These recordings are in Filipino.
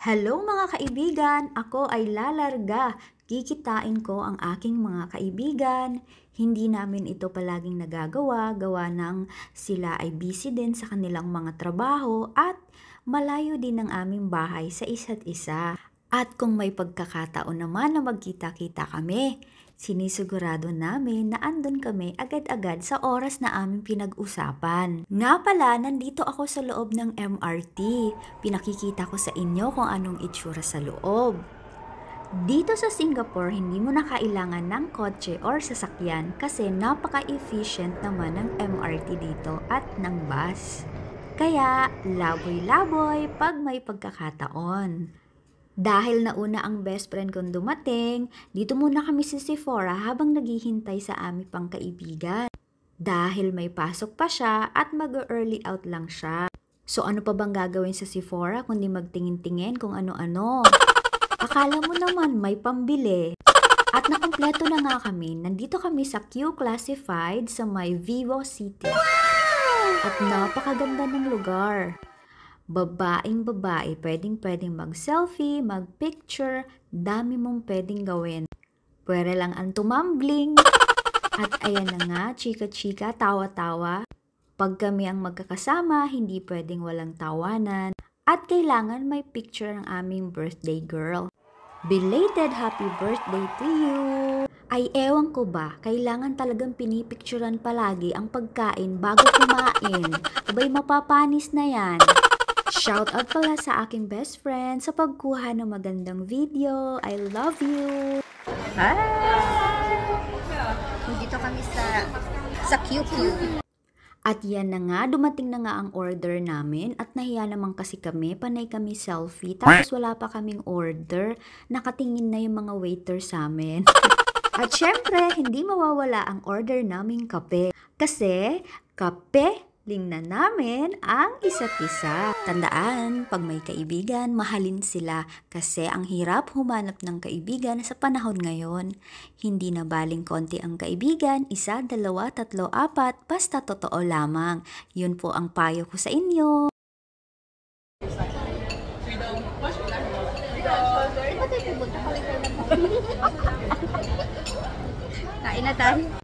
Hello mga kaibigan! Ako ay lalarga. Kikitain ko ang aking mga kaibigan. Hindi namin ito palaging nagagawa, gawa ng sila ay busy din sa kanilang mga trabaho at malayo din ang aming bahay sa isa't isa. At kung may pagkakataon naman na magkita-kita kami, Sinisigurado namin na andon kami agad-agad sa oras na aming pinag-usapan. Nga pala, nandito ako sa loob ng MRT. Pinakikita ko sa inyo kung anong itsura sa loob. Dito sa Singapore, hindi mo na kailangan ng kotse or sasakyan kasi napaka-efficient naman ng MRT dito at ng bus. Kaya, laboy-laboy pag may pagkakataon. Dahil nauna ang best friend kong dumating, dito muna kami si Sephora habang naghihintay sa aming kaibigan. Dahil may pasok pa siya at mag-early out lang siya. So ano pa bang gagawin sa Sephora kundi magtingin-tingin kung ano-ano? Akala mo naman may pambili. At nakumpleto na nga kami, nandito kami sa Q Classified sa may Vivo City. At napakaganda ng lugar babaeng babae, pwedeng pwedeng mag-selfie, mag-picture, dami mong pwedeng gawin. Pwere lang ang tumambling. At ayan na nga, chika-chika, tawa-tawa. Pag kami ang magkakasama, hindi pwedeng walang tawanan. At kailangan may picture ng aming birthday girl. Belated happy birthday to you! Ay ewan ko ba, kailangan talagang pinipicturan palagi ang pagkain bago kumain. Abay mapapanis na yan. Shout out pala sa aking best friend sa pagkuha ng magandang video. I love you! Hi! Dito kami sa sa QQ. At yan na nga, dumating na nga ang order namin at nahiya naman kasi kami, panay kami selfie, tapos wala pa kaming order, nakatingin na yung mga waiter sa amin. at syempre, hindi mawawala ang order naming kape. Kasi, kape Lingnan namin ang isa't isa. Tandaan, pag may kaibigan, mahalin sila kasi ang hirap humanap ng kaibigan sa panahon ngayon. Hindi na baling konti ang kaibigan, isa, dalawa, tatlo, apat, basta totoo lamang. Yun po ang payo ko sa inyo. Kain na tayo.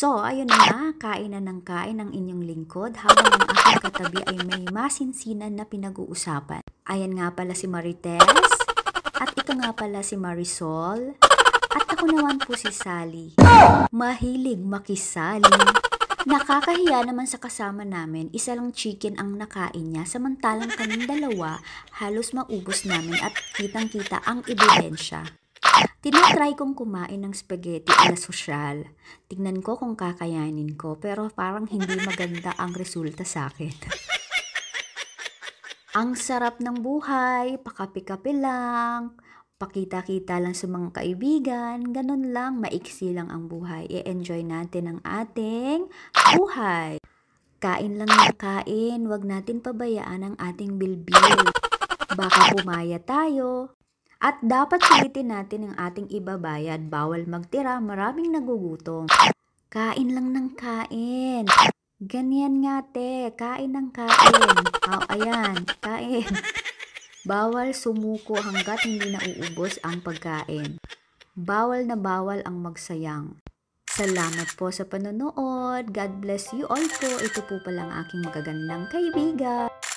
So, ayun na nga, kain na ng kain ng inyong lingkod habang ang aking katabi ay may masinsinan na pinag-uusapan. Ayan nga pala si Marites, at ito nga pala si Marisol, at ako naman po si Sally. Mahilig makisali. Nakakahiya naman sa kasama namin, isa lang chicken ang nakain niya samantalang kaming dalawa halos maubos namin at kitang-kita ang ebidensya. Tinatry kong kumain ng spaghetti na sosyal. Tignan ko kung kakayanin ko pero parang hindi maganda ang resulta sa akin. ang sarap ng buhay, pakapi lang, pakita-kita lang sa mga kaibigan, ganun lang, maiksi lang ang buhay. I-enjoy natin ang ating buhay. Kain lang ng kain, wag natin pabayaan ang ating bilbil. Baka pumaya tayo, at dapat sulitin natin ang ating ibabayad. Bawal magtira, maraming nagugutom. Kain lang ng kain. Ganyan nga te, kain ng kain. Oh, ayan, kain. Bawal sumuko hanggat hindi nauubos ang pagkain. Bawal na bawal ang magsayang. Salamat po sa panonood. God bless you all po. Ito po palang aking magagandang kaibigan.